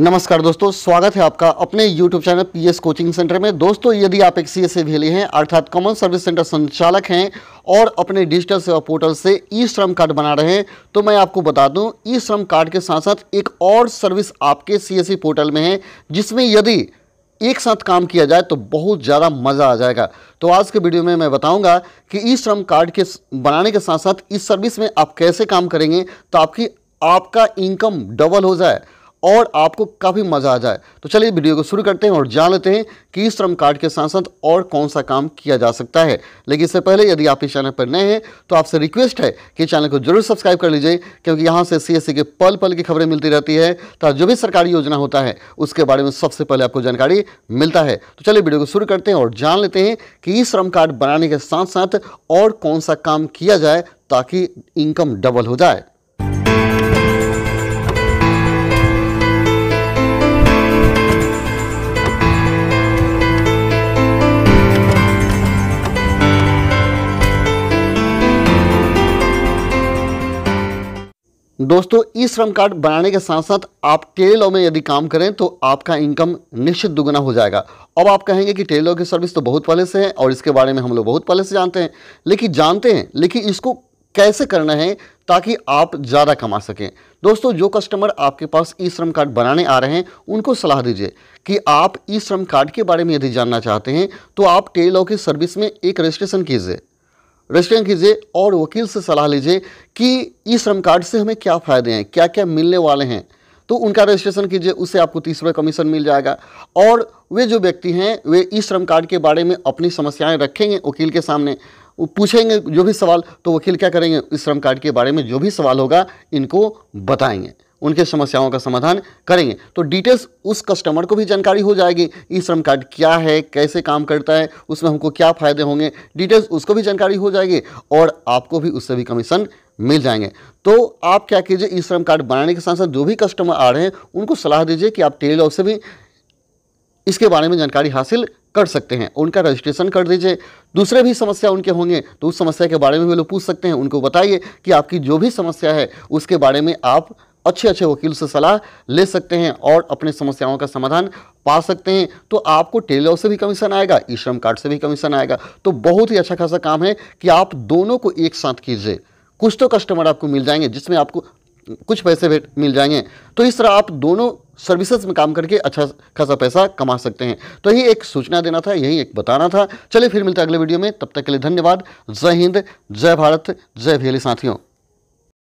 नमस्कार दोस्तों स्वागत है आपका अपने YouTube channel S coaching centre में दोस्तों यदि आप एक सी एस वेली हैं अर्थात कॉमन सर्विस सेंटर संचालक हैं और अपने डिजिटल सेवा पोर्टल से ई श्रम कार्ड बना रहे हैं तो मैं आपको बता दूं ई श्रम कार्ड के साथ साथ एक और सर्विस आपके सी पोर्टल में है जिसमें यदि एक साथ काम किया जाए तो बहुत ज़्यादा मज़ा आ जाएगा तो आज के वीडियो में मैं बताऊँगा कि ई श्रम कार्ड के बनाने के साथ साथ इस सर्विस में आप कैसे काम करेंगे तो आपकी आपका इनकम डबल हो जाए और आपको काफ़ी मज़ा आ जाए तो चलिए वीडियो को शुरू करते हैं और जान लेते हैं कि इस श्रम कार्ड के साथ साथ और कौन सा काम किया जा सकता है लेकिन इससे पहले यदि आप इस चैनल पर नए हैं तो आपसे रिक्वेस्ट है कि चैनल को जरूर सब्सक्राइब कर लीजिए क्योंकि यहाँ से सी e के पल पल की खबरें मिलती रहती है तथा जो भी सरकारी योजना होता है उसके बारे में सबसे पहले आपको जानकारी मिलता है तो चलिए वीडियो को शुरू करते हैं और जान लेते हैं कि ई श्रम कार्ड बनाने के साथ साथ और कौन सा काम किया जाए ताकि इनकम डबल हो जाए दोस्तों ई श्रम कार्ड बनाने के साथ साथ आप टेलो में यदि काम करें तो आपका इनकम निश्चित दुगना हो जाएगा अब आप कहेंगे कि लॉ की सर्विस तो बहुत पहले से है और इसके बारे में हम लोग बहुत पहले से जानते हैं लेकिन जानते हैं लेकिन इसको कैसे करना है ताकि आप ज़्यादा कमा सकें दोस्तों जो कस्टमर आपके पास ई श्रम कार्ड बनाने आ रहे हैं उनको सलाह दीजिए कि आप ई श्रम कार्ड के बारे में यदि जानना चाहते हैं तो आप लॉ की सर्विस में एक रजिस्ट्रेशन कीजिए रजिस्ट्रेशन कीजिए और वकील से सलाह लीजिए कि ई श्रम कार्ड से हमें क्या फ़ायदे हैं क्या क्या मिलने वाले हैं तो उनका रजिस्ट्रेशन कीजिए उससे आपको तीस रुपये कमीशन मिल जाएगा और वे जो व्यक्ति हैं वे ई श्रम कार्ड के बारे में अपनी समस्याएं रखेंगे वकील के सामने पूछेंगे जो भी सवाल तो वकील क्या करेंगे ई श्रम कार्ड के बारे में जो भी सवाल होगा इनको बताएंगे उनके समस्याओं का समाधान करेंगे तो डिटेल्स उस कस्टमर को भी जानकारी हो जाएगी ई श्रम कार्ड क्या है कैसे काम करता है उसमें हमको क्या फ़ायदे होंगे डिटेल्स उसको भी जानकारी हो जाएगी और आपको भी उससे भी कमीशन मिल जाएंगे तो आप क्या कीजिए ई श्रम कार्ड बनाने के साथ साथ जो भी कस्टमर आ रहे हैं उनको सलाह दीजिए कि आप टेल से भी इसके बारे में जानकारी हासिल कर सकते हैं उनका रजिस्ट्रेशन कर दीजिए दूसरे भी समस्या उनके होंगे तो उस समस्या के बारे में भी लोग पूछ सकते हैं उनको बताइए कि आपकी जो भी समस्या है उसके बारे में आप अच्छे अच्छे वकील से सलाह ले सकते हैं और अपने समस्याओं का समाधान पा सकते हैं तो आपको टेलर से भी कमीशन आएगा ई श्रम कार्ड से भी कमीशन आएगा तो बहुत ही अच्छा खासा काम है कि आप दोनों को एक साथ कीजिए कुछ तो कस्टमर आपको मिल जाएंगे जिसमें आपको कुछ पैसे मिल जाएंगे तो इस तरह आप दोनों सर्विसेज में काम करके अच्छा खासा पैसा कमा सकते हैं तो यही एक सूचना देना था यही एक बताना था चलिए फिर मिलते हैं अगले वीडियो में तब तक के लिए धन्यवाद जय हिंद जय भारत जय भेली साथियों